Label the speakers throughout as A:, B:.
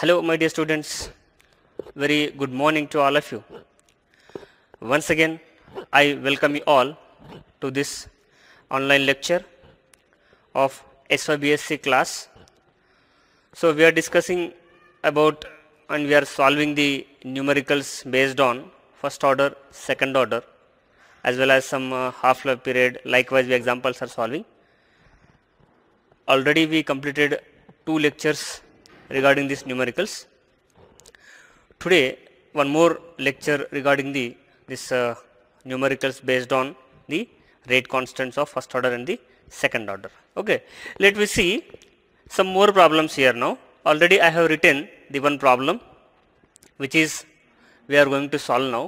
A: Hello my dear students, very good morning to all of you. Once again I welcome you all to this online lecture of SYBSC class. So we are discussing about and we are solving the numericals based on first order, second order as well as some uh, half life period likewise the examples are solving. Already we completed two lectures regarding these numericals. Today one more lecture regarding the this uh, numericals based on the rate constants of first order and the second order. Okay. Let me see some more problems here now. Already I have written the one problem which is we are going to solve now.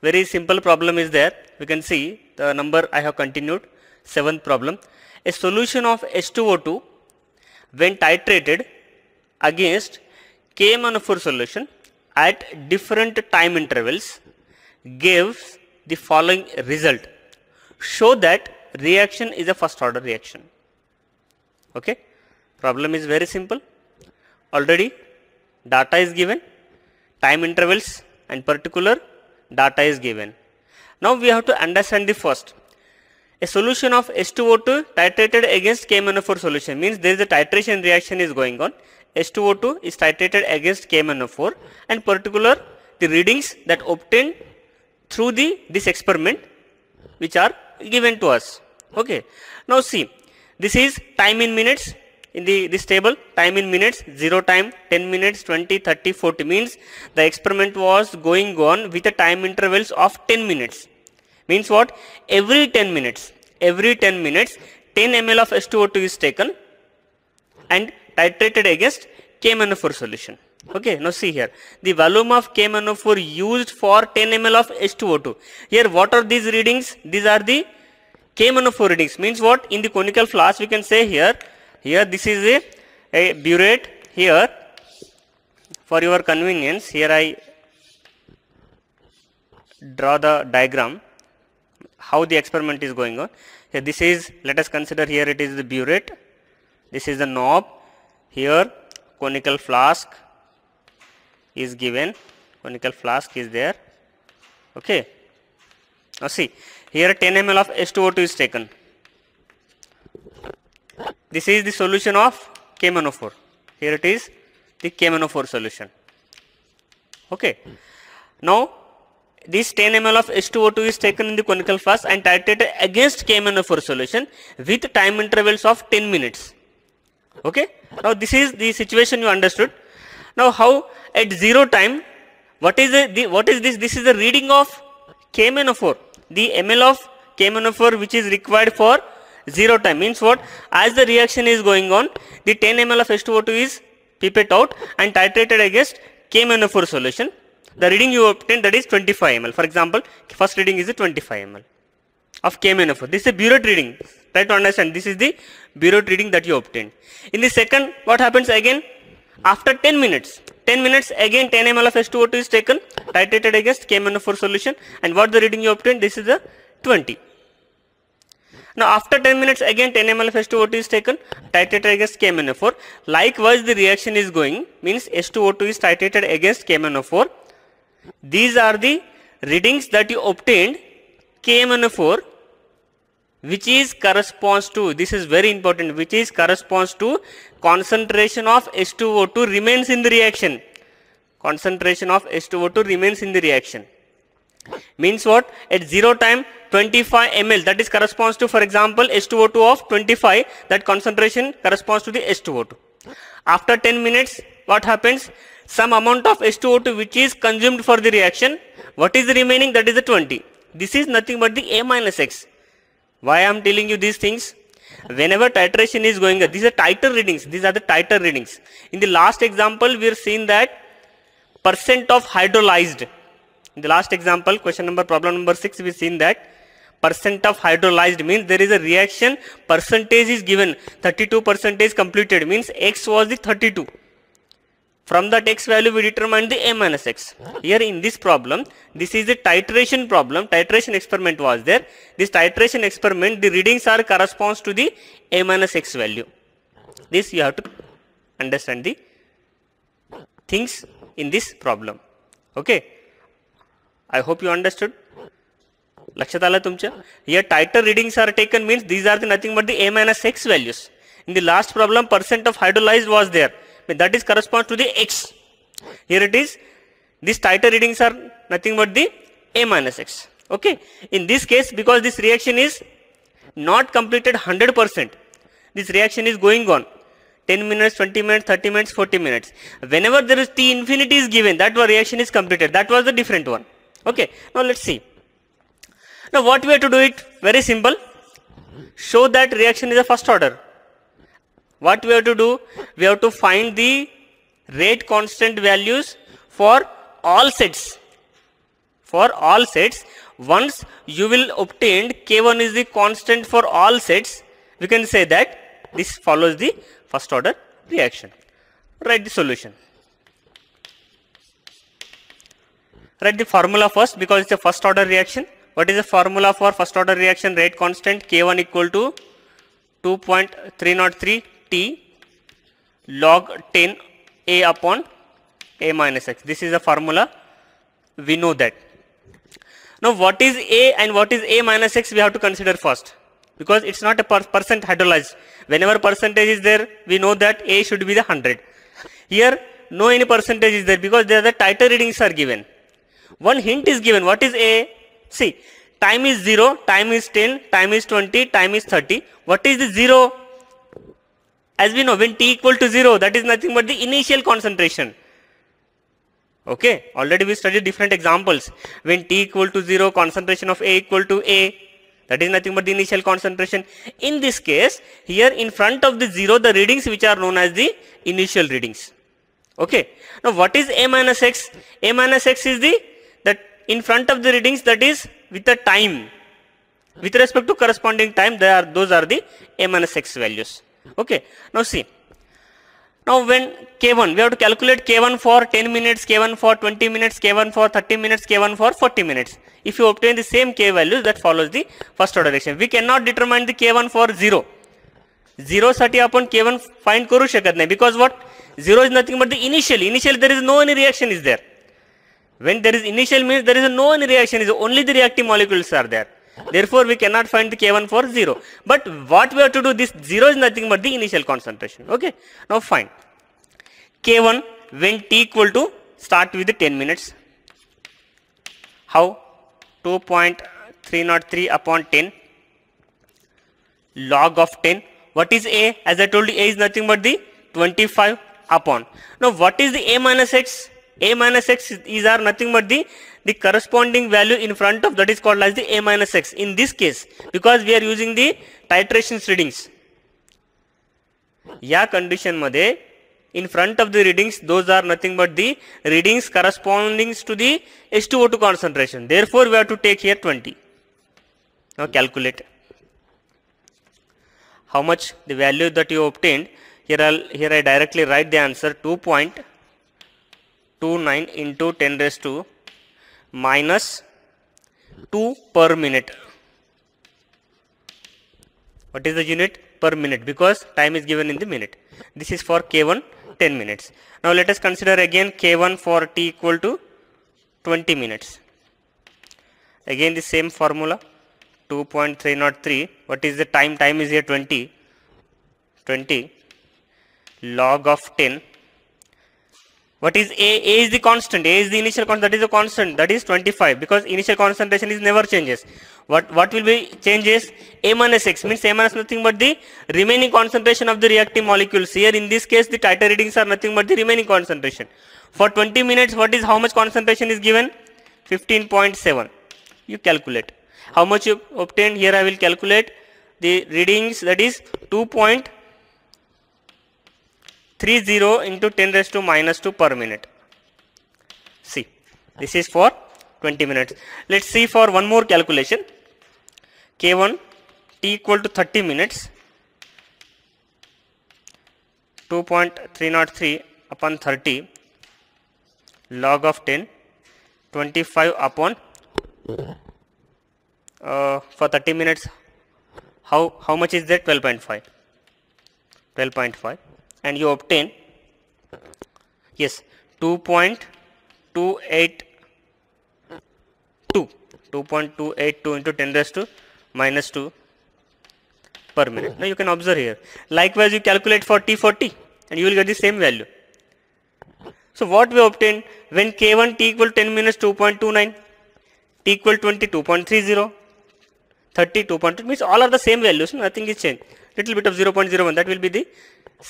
A: Very simple problem is there. We can see the number I have continued. Seventh problem. A solution of H2O2 when titrated against k 4 solution at different time intervals gives the following result. Show that reaction is a first order reaction. Okay. Problem is very simple. Already data is given, time intervals and particular data is given. Now we have to understand the first. A solution of H2O2 titrated against K-4 solution means there is a titration reaction is going on H2O2 is titrated against KMnO4 and particular the readings that obtained through the this experiment which are given to us. Okay. Now see this is time in minutes in the this table time in minutes 0 time 10 minutes 20 30 40 means the experiment was going on with the time intervals of 10 minutes means what every 10 minutes every 10 minutes 10 ml of H2O2 is taken and titrated against KMNO4 solution. Okay, now see here. The volume of KMNO4 used for 10 ml of H2O2. Here what are these readings? These are the KMNO4 readings. Means what? In the conical flask we can say here, here this is a, a burette, here for your convenience here I draw the diagram how the experiment is going on. Here this is let us consider here it is the burette this is the knob here conical flask is given conical flask is there okay now see here 10 ml of H2O2 is taken this is the solution of KMNO4 here it is the KMNO4 solution okay now this 10 ml of H2O2 is taken in the conical flask and titrated against KMNO4 solution with time intervals of 10 minutes Okay. Now this is the situation you understood. Now how at zero time, what is the, the what is this? This is the reading of KMNO4, the ml of KMNO4 which is required for zero time means what? As the reaction is going on, the 10 ml of H2O2 is pipette out and titrated against KMNO4 solution. The reading you obtain that is 25 ml. For example, first reading is 25 ml of KMNO4. This is a burette reading. Try to understand. This is the Bureau reading that you obtained. In the second, what happens again? After 10 minutes, 10 minutes again 10 ml of H2O2 is taken, titrated against KMnO4 solution and what the reading you obtained? This is the 20. Now after 10 minutes again 10 ml of H2O2 is taken, titrated against KMnO4. Likewise the reaction is going means H2O2 is titrated against KMnO4. These are the readings that you obtained KMnO4 which is corresponds to, this is very important, which is corresponds to concentration of H2O2 remains in the reaction. Concentration of H2O2 remains in the reaction. Means what? At 0 time 25 ml that is corresponds to for example H2O2 of 25 that concentration corresponds to the H2O2. After 10 minutes what happens? Some amount of H2O2 which is consumed for the reaction. What is the remaining? That is the 20. This is nothing but the A minus X. Why I am telling you these things? Whenever titration is going these are tighter readings. These are the tighter readings. In the last example, we are seeing that percent of hydrolyzed. In the last example, question number, problem number 6, we have seen that percent of hydrolyzed means there is a reaction percentage is given 32 percentage completed means x was the 32 from that x value we determine the a minus x. Here in this problem, this is the titration problem, titration experiment was there. This titration experiment, the readings are corresponds to the a minus x value. This you have to understand the things in this problem. Okay. I hope you understood. लक्षात आलं तुमच्या या titre readings are taken means these the nothing but the the A minus x values. In the last problem, percent of hydrolyse was there that is corresponds to the x. Here it is. These tighter readings are nothing but the a minus x. Okay. In this case, because this reaction is not completed 100%, this reaction is going on. 10 minutes, 20 minutes, 30 minutes, 40 minutes. Whenever there is T infinity is given, that reaction is completed. That was the different one. Okay. Now let's see. Now what we have to do it? Very simple. Show that reaction is a first order. What we have to do? We have to find the rate constant values for all sets. For all sets, once you will obtain K1 is the constant for all sets, we can say that this follows the first order reaction. Write the solution. Write the formula first because it's a first order reaction. What is the formula for first order reaction rate constant K1 equal to 2.303 t log 10 a upon a minus x. This is a formula. We know that. Now what is a and what is a minus x we have to consider first because it's not a per percent hydrolyzed. Whenever percentage is there, we know that a should be the 100. Here no any percentage is there because there the tighter readings are given. One hint is given. What is a? See, time is 0, time is 10, time is 20, time is 30. What is the 0? As we know, when t equal to 0, that is nothing but the initial concentration. Okay, already we studied different examples. When t equal to 0, concentration of A equal to A, that is nothing but the initial concentration. In this case, here in front of the 0, the readings which are known as the initial readings. Okay, now what is A minus X? A minus X is the, that in front of the readings that is with the time. With respect to corresponding time, they are, those are the A minus X values. Okay. Now see. Now when K1, we have to calculate K1 for 10 minutes, K1 for 20 minutes, K1 for 30 minutes, K1 for 40 minutes. If you obtain the same K values, that follows the first order relation. We cannot determine the K1 for 0. 0 साठी upon K1 find करू शकत नाही because what? 0 is nothing but the initial. Initial there is no any reaction is there. When there is initial means there is no any reaction is only the reactive molecules are there. Therefore, we cannot find the K1 for 0. But what we have to do, this 0 is nothing but the initial concentration. Okay. Now, fine. K1 when T equal to start with the 10 minutes. How? 2.303 upon 10 log of 10. What is A? As I told you, A is nothing but the 25 upon. Now, what is the A minus X? a minus x is are nothing but the the corresponding value in front of that is called as the a minus x in this case because we are using the titrations readings yeah condition मध्ये in front of the readings those are nothing but the readings corresponding to the H2O2 concentration therefore we have to take here 20 now calculate how much the value that you obtained here I'll, here I directly write the answer 2.0 29 into 10 raised to minus 2 per minute. What is the unit? Per minute because time is given in the minute. This is for K1 10 minutes. Now let us consider again K1 for T equal to 20 minutes. Again the same formula 2.303 what is the time? Time is here 20 20 log of 10 what is A? A is the constant. A is the initial constant. That is a constant. That is 25 because initial concentration is never changes. What what will be changes? A minus X means A minus nothing but the remaining concentration of the reactive molecules. Here in this case the titer readings are nothing but the remaining concentration. For 20 minutes what is how much concentration is given? 15.7. You calculate. How much you obtained? Here I will calculate the readings that is 2.7. 30 into 10 raised to minus 2 per minute. See, this is for 20 minutes. Let's see for one more calculation. K1 t equal to 30 minutes 2.303 upon 30 log of 10 25 upon uh, for 30 minutes how how much is that 12.5 12.5 and you obtain yes 2.282 2.282 into 10 raised to minus 2 per minute. Now you can observe here. Likewise, you calculate for T40 and you will get the same value. So what we obtain when K1 T equal 10 minus 2.29, T equal 20 2.30, 30 2.2 means all are the same values, nothing is changed little bit of 0.01 that will be the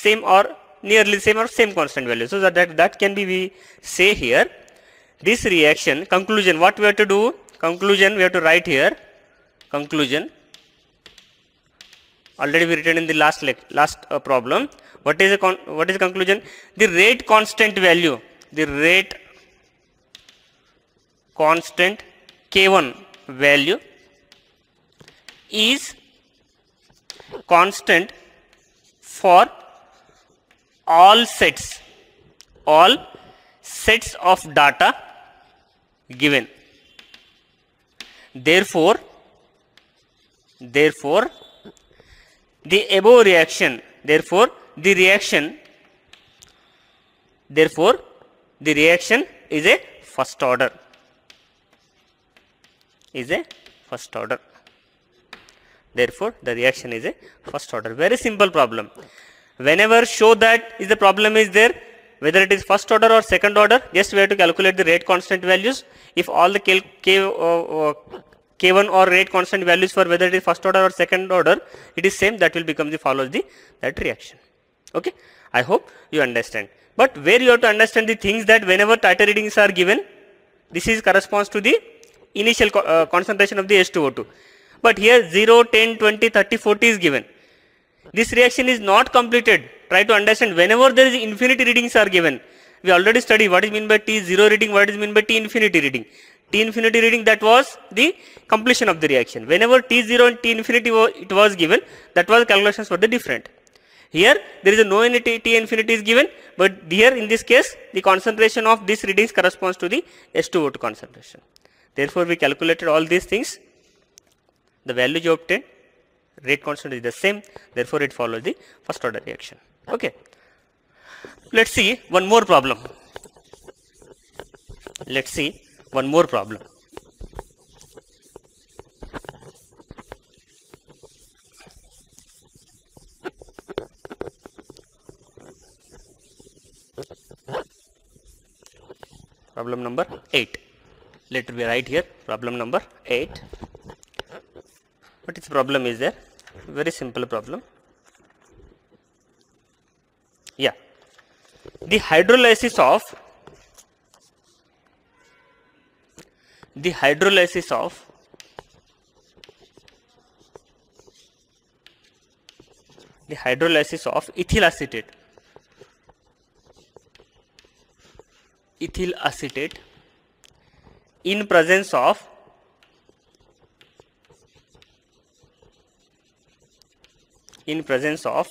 A: same or nearly same or same constant value. So that, that, that can be we say here this reaction conclusion what we have to do conclusion we have to write here conclusion already we written in the last last uh, problem what is the what is the conclusion the rate constant value the rate constant k1 value is constant for all sets all sets of data given therefore therefore the above reaction therefore the reaction therefore the reaction is a first order is a first order Therefore, the reaction is a first order. Very simple problem. Whenever show that is the problem is there, whether it is first order or second order, just we have to calculate the rate constant values. If all the K, K, uh, uh K1 or rate constant values for whether it is first order or second order, it is same that will become the follows the that reaction. Okay. I hope you understand. But where you have to understand the things that whenever titer readings are given, this is corresponds to the initial co uh, concentration of the H2O2 but here 0, 10, 20, 30, 40 is given. This reaction is not completed. Try to understand whenever there is infinity readings are given. We already study what is meant by T0 reading, what is meant by T infinity reading. T infinity reading that was the completion of the reaction. Whenever T0 and T infinity it was given, that was calculations for the different. Here there is a no infinity, T infinity is given, but here in this case the concentration of these readings corresponds to the H2O2 concentration. Therefore, we calculated all these things the value you obtain rate constant is the same therefore it follows the first order reaction okay let's see one more problem let's see one more problem problem number 8 let me write here problem number 8 but its problem is there very simple problem yeah the hydrolysis of the hydrolysis of the hydrolysis of ethyl acetate ethyl acetate in presence of in presence of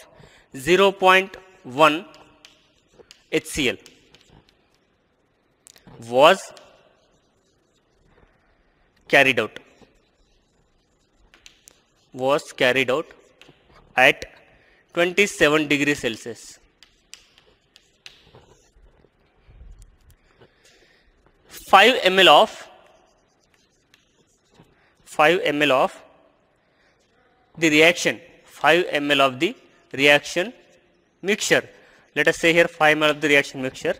A: 0.1 HCl was carried out was carried out at 27 degree Celsius. Five ml of 5 ml of the reaction 5 ml of the reaction mixture. Let us say here 5 ml of the reaction mixture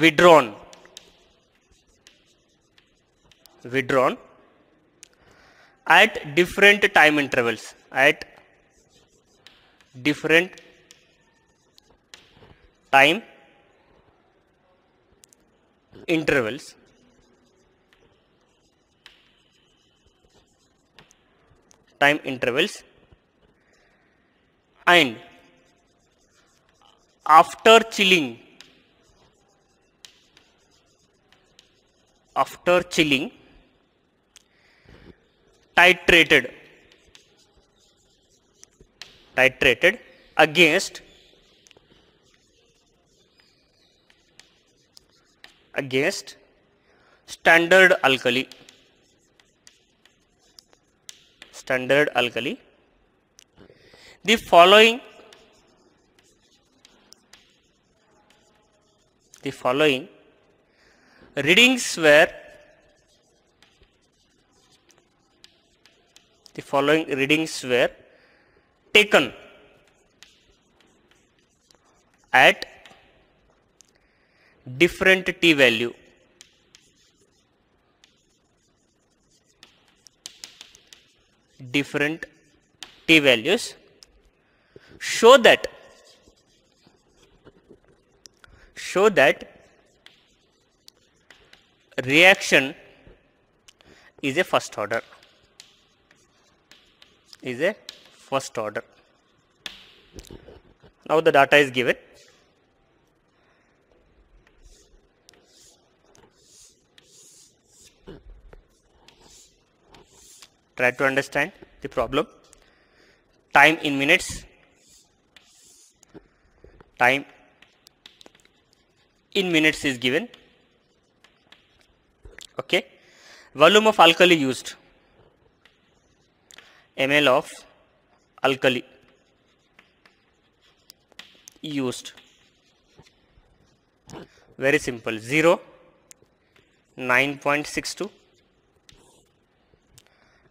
A: withdrawn withdrawn at different time intervals at different time intervals time intervals and after chilling after chilling titrated titrated against against standard alkali standard alkali. The following the following readings were the following readings were taken at different t value different t values show that show that reaction is a first order is a first order now the data is given try to understand the problem time in minutes time in minutes is given okay volume of alkali used ml of alkali used very simple 0 9.62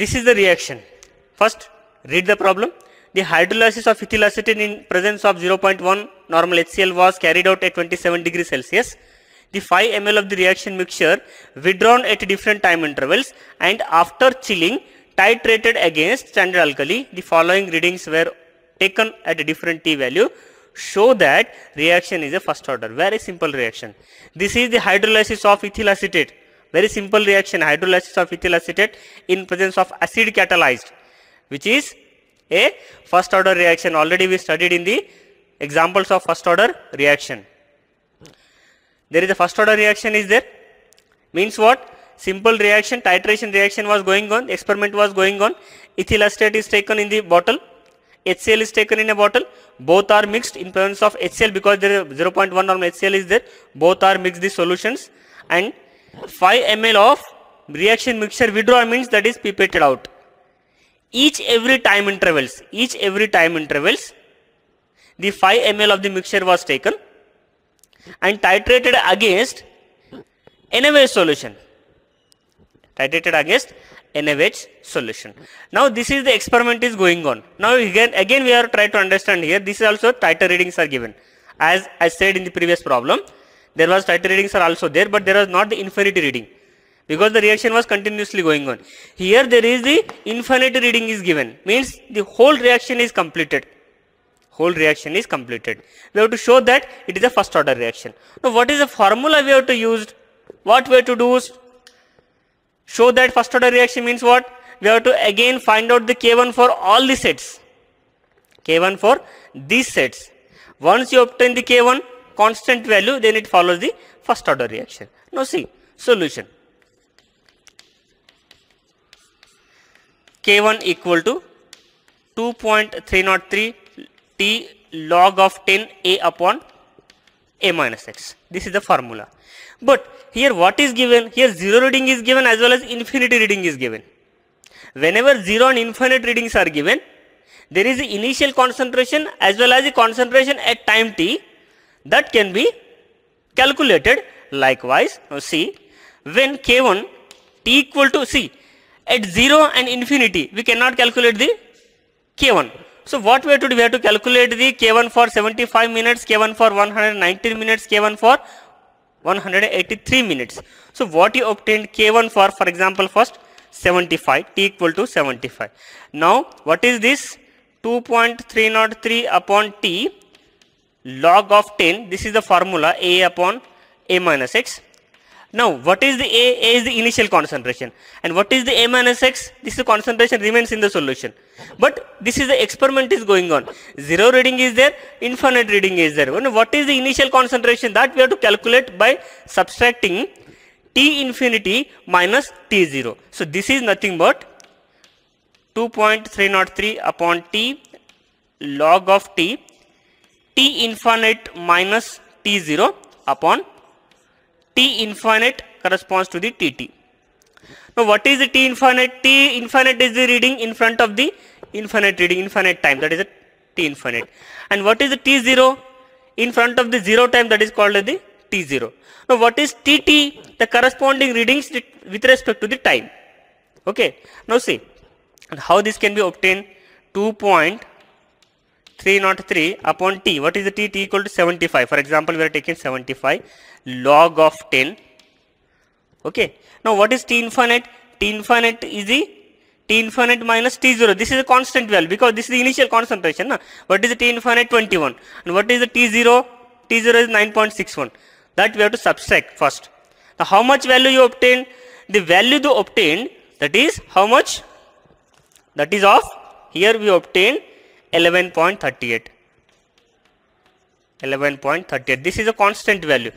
A: This is the reaction. First, read the problem. The hydrolysis of ethyl acetate in presence of 0.1 normal HCl was carried out at 27 degrees Celsius. The 5 ml of the reaction mixture withdrawn at different time intervals and after chilling titrated against standard alkali. The following readings were taken at a different T value show that reaction is a first order. Very simple reaction. This is the hydrolysis of ethyl acetate. Very simple reaction hydrolysis of ethyl acetate in presence of acid catalyzed which is a first order reaction already we studied in the examples of first order reaction. There is a first order reaction is there means what simple reaction titration reaction was going on experiment was going on ethyl acetate is taken in the bottle HCl is taken in a bottle both are mixed in presence of HCl because there is 0.1 normal HCl is there both are mixed the solutions and 5 ml of reaction mixture withdrawn means that is pipetted out each every time intervals each every time intervals the 5 ml of the mixture was taken and titrated against NaOH solution titrated against NaOH solution now this is the experiment is going on now again again we are trying to understand here this is also titer readings are given as I said in the previous problem there was title readings are also there, but there was not the infinity reading because the reaction was continuously going on. Here there is the infinite reading is given means the whole reaction is completed. Whole reaction is completed. We have to show that it is a first order reaction. Now what is the formula we have to use? What we have to do is show that first order reaction means what? We have to again find out the K1 for all the sets. K1 for these sets. Once you obtain the K1, constant value then it follows the first order reaction. Now see solution K1 equal to 2.303 T log of 10 A upon A minus X. This is the formula. But here what is given? Here 0 reading is given as well as infinity reading is given. Whenever 0 and infinite readings are given, there is the initial concentration as well as the concentration at time t that can be calculated likewise. Now see, when k1 t equal to c at 0 and infinity, we cannot calculate the k1. So what we have to do? We have to calculate the k1 for 75 minutes, k1 for 119 minutes, k1 for 183 minutes. So what you obtained k1 for, for example, first 75, t equal to 75. Now what is this? 2.303 upon t log of 10 this is the formula a upon a minus x now what is the a a is the initial concentration and what is the a minus x this is the concentration remains in the solution but this is the experiment is going on zero reading is there infinite reading is there and what is the initial concentration that we have to calculate by subtracting t infinity minus t zero so this is nothing but 2.303 upon t log of t t infinite minus t0 upon t infinite corresponds to the tt. Now what is the t infinite? t infinite is the reading in front of the infinite reading, infinite time that is a t infinite. And what is the t0? In front of the 0 time that is called as the t0. Now what is tt? The corresponding readings with respect to the time. Okay. Now see how this can be obtained 2. 303 upon t. What is the t? t equal to 75. For example, we are taking 75 log of 10. Okay. Now, what is t infinite? t infinite is the t infinite minus t0. This is a constant value because this is the initial concentration. Na? What is the t infinite? 21. And what is the t0? t0 is 9.61. That we have to subtract first. Now, how much value you obtain? The value you obtained, that is how much? That is of, here we obtain 11.38 11.38 this is a constant value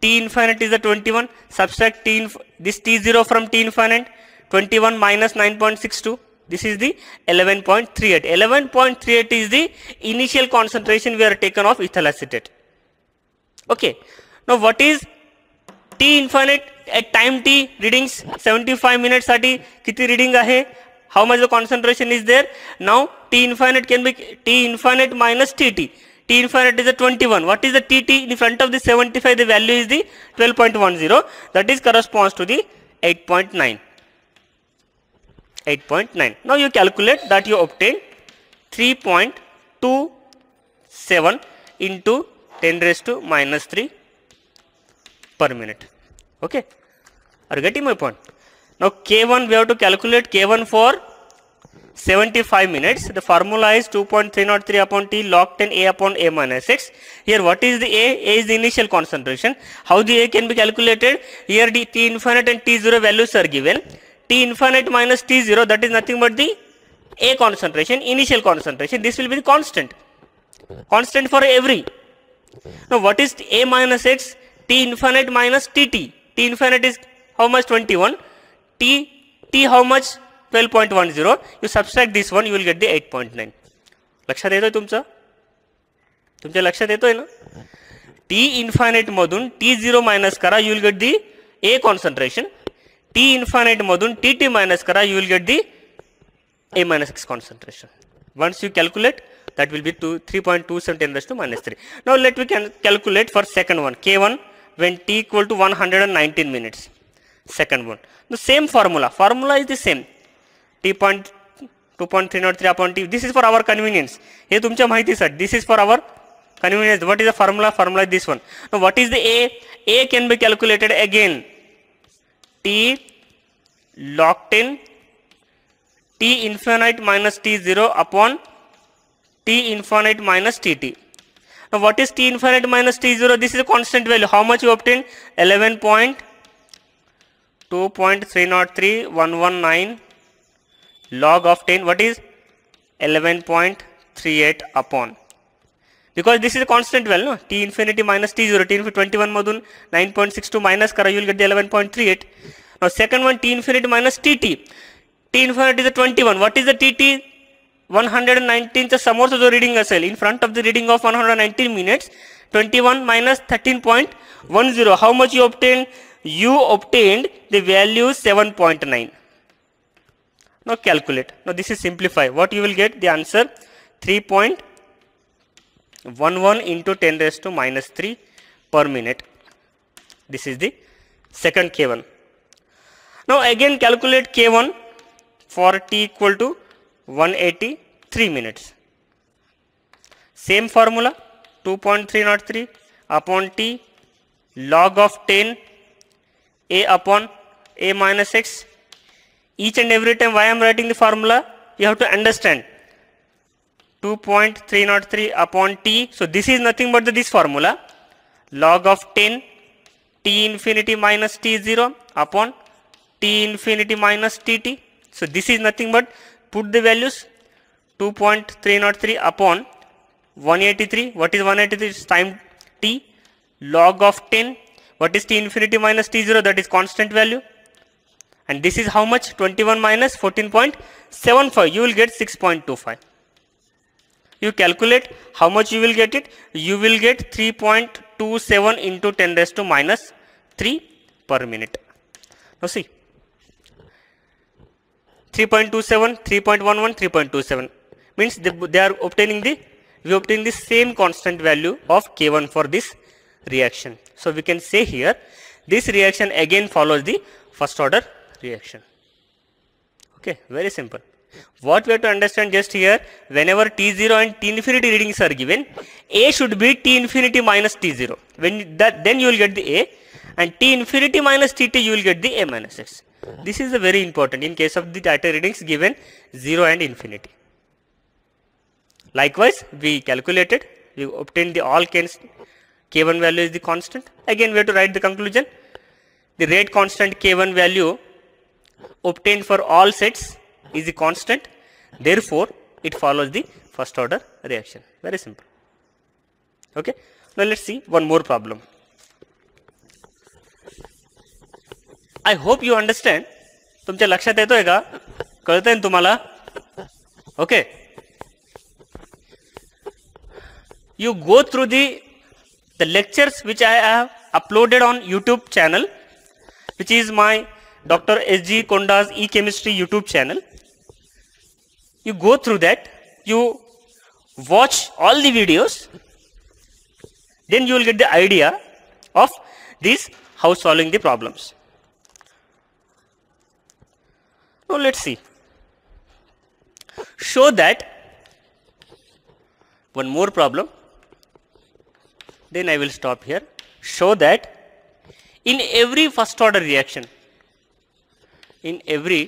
A: t infinite is the 21 subtract t this t0 from t infinite 21 minus 9.62 this is the 11.38 11.38 is the initial concentration we are taken of ethyl acetate okay now what is t infinite at time t readings 75 minutes Ati, किती reading ahe how much the concentration is there now t infinite can be t infinite minus tt t infinite is a 21 what is the tt in front of the 75 the value is the 12.10 that is corresponds to the 8.9 8.9 now you calculate that you obtain 3.27 into 10 raised to minus 3 per minute okay are you getting my point now K1 we have to calculate K1 for 75 minutes. The formula is 2.303 upon T log 10 A upon A minus minus x. Here what is the A? A is the initial concentration. How the A can be calculated? Here the T infinite and T0 values are given. T infinite minus T0 that is nothing but the A concentration, initial concentration. This will be the constant. Constant for every. Now what is A minus minus x? T infinite minus TT. T infinite is how much? 21. T, T how much? 12.10. You subtract this one, you will get the 8.9. लक्षात येतोय तुमचं तुमच्या लक्षात येतोय ना T इन्फायनेटमधून T zero minus करा you will get the A concentration T इन्फायनेटमधून T T minus kara you will get the A minus X concentration once you calculate that will be 3.270 raised to minus 3. Now let we can calculate for second one, K1 when t equal to 119 minutes. second one. The same formula, formula is the same. T point 2.303 upon T, this is for our convenience. this is for our convenience. What is the formula? Formula is this one. Now what is the A? A can be calculated again. T locked in T infinite minus T0 upon T infinite minus TT. Now what is T infinite minus T0? This is a constant value. How much you obtain? 11. 2.303119 log of 10 what is 11.38 upon because this is a constant value no? t infinity minus t0 t infinity 21 Modun 9.62 minus kara you will get the 11.38 now second one t infinity minus tt t infinity is the 21 what is the tt 119th reading as well In front of the reading of 119 minutes 21 minus 13.10 how much you obtain? you obtained the value 7.9. Now calculate. Now this is simplify. What you will get? The answer 3.11 into 10 raised to minus 3 per minute. This is the second K1. Now again calculate K1 for t equal to 183 minutes. Same formula 2.303 upon t log of 10 a upon a minus x. Each and every time why I am writing the formula, you have to understand 2.303 upon t. So this is nothing but the, this formula log of 10 t infinity minus t0 upon t infinity minus tt. So this is nothing but put the values 2.303 upon 183. What is 183? It's time t log of 10 what is t infinity minus t0? That is constant value. And this is how much? 21 minus 14.75. You will get 6.25. You calculate how much you will get it. You will get 3.27 into 10 raised to minus 3 per minute. Now see. 3.27, 3.11, 3.27 means they, they are obtaining the we obtain the same constant value of k1 for this reaction. So we can say here this reaction again follows the first order reaction. Okay, very simple. What we have to understand just here, whenever T0 and T infinity readings are given, A should be T infinity minus T0. When that, then you will get the A and T infinity minus Tt you will get the A minus X. This is very important in case of the data readings given 0 and infinity. Likewise, we calculated, we obtained the all kinds k1 value is the constant. Again we have to write the conclusion. The rate constant k1 value obtained for all sets is the constant. Therefore, it follows the first order reaction. Very simple. Okay. Now let's see one more problem. I hope you understand. तुमच्या लक्षात येतोय का कळतंय ना तुम्हाला okay you go through the the lectures which I have uploaded on YouTube channel, which is my Dr. S.G. Konda's e-chemistry YouTube channel. You go through that, you watch all the videos, then you will get the idea of this how solving the problems. Now let's see. Show that one more problem then I will stop here. Show that in every first order reaction, in every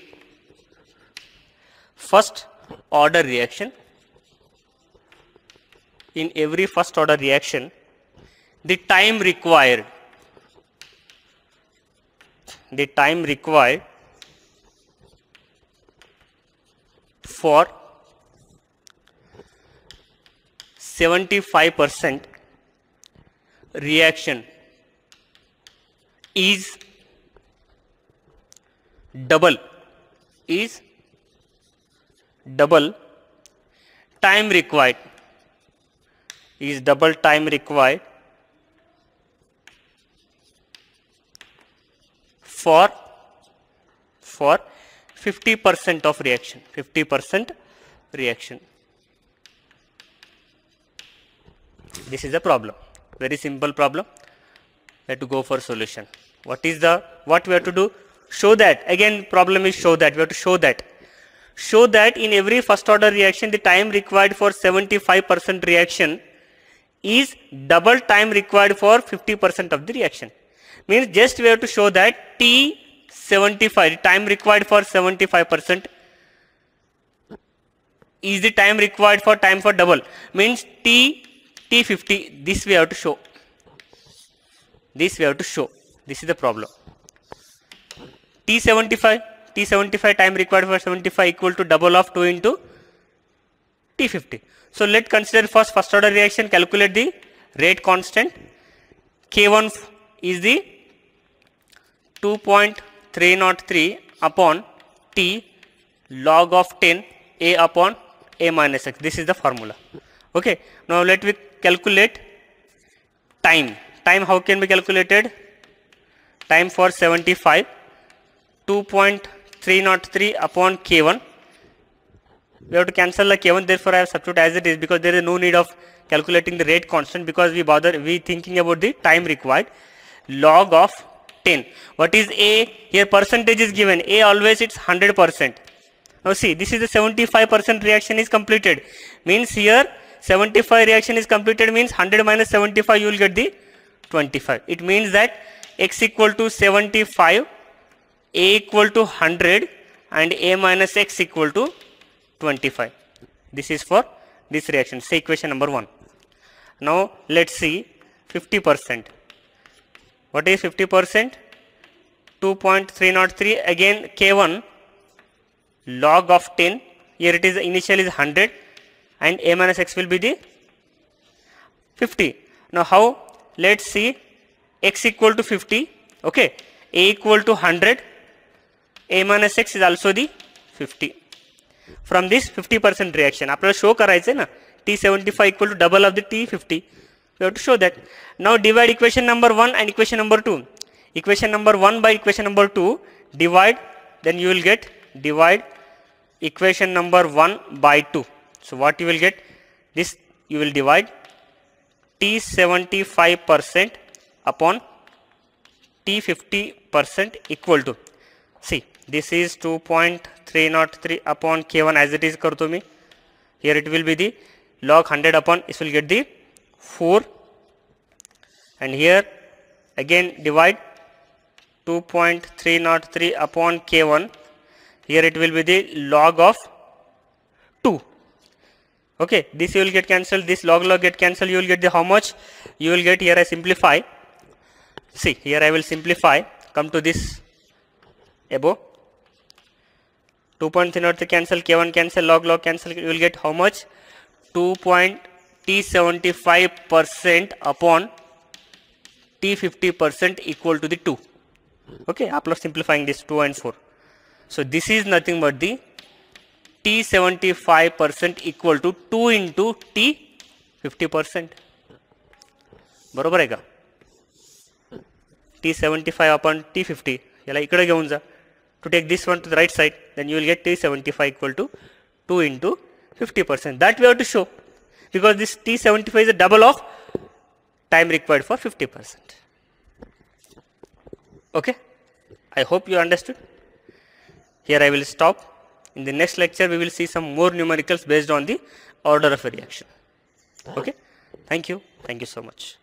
A: first order reaction, in every first order reaction, the time required, the time required for 75 percent reaction is double is double time required is double time required for for 50% of reaction 50% reaction this is a problem very simple problem we have to go for solution what is the what we have to do show that again problem is show that we have to show that show that in every first order reaction the time required for 75% reaction is double time required for 50% of the reaction means just we have to show that T 75 time required for 75% is the time required for time for double means T T50 this we have to show this we have to show this is the problem T75 T75 time required for 75 equal to double of 2 into T50 so let consider first first order reaction calculate the rate constant K1 is the 2.303 upon T log of 10 A upon A minus X this is the formula okay now let with calculate time. Time how can be calculated? Time for 75 2.303 upon K1. We have to cancel the K1 therefore I have substitute as it is because there is no need of calculating the rate constant because we bother we thinking about the time required log of 10 what is a here percentage is given a always it's 100 percent now see this is the 75 percent reaction is completed means here 75 reaction is completed means 100 minus 75 you will get the 25. It means that x equal to 75, a equal to 100 and a minus x equal to 25. This is for this reaction, say equation number 1. Now let's see 50 percent. What is 50 percent? 2.303 again k1 log of 10 here it is initial is 100 and a minus x will be the 50. Now how? Let's see x equal to 50, okay, a equal to 100, a minus x is also the 50. From this 50% reaction, after show करायचे na T75 equal to double of the T50, we have to show that. Now divide equation number 1 and equation number 2. Equation number 1 by equation number 2, divide, then you will get divide equation number 1 by 2. So what you will get? This you will divide T75 percent upon T50 percent equal to see this is 2.303 upon K1 as it is करतो here it will be the log 100 upon this will get the 4 and here again divide 2.303 upon K1 here it will be the log of okay this you will get cancelled this log log get cancelled you will get the how much you will get here I simplify see here I will simplify come to this above 2.303 cancel k1 cancel log log cancel you will get how much 2.75 75 percent upon t50 percent equal to the 2 okay after simplifying this 2 and 4 so this is nothing but the T75% equal to 2 into T50%. बरोबर है का? T75 upon T50. यहला इकड़ given To take this one to the right side, then you will get T75 equal to 2 into 50%. That we have to show. Because this T75 is a double of time required for 50%. Okay? I hope you understood. Here I will stop. In the next lecture, we will see some more numericals based on the order of a reaction. Okay. Thank you. Thank you so much.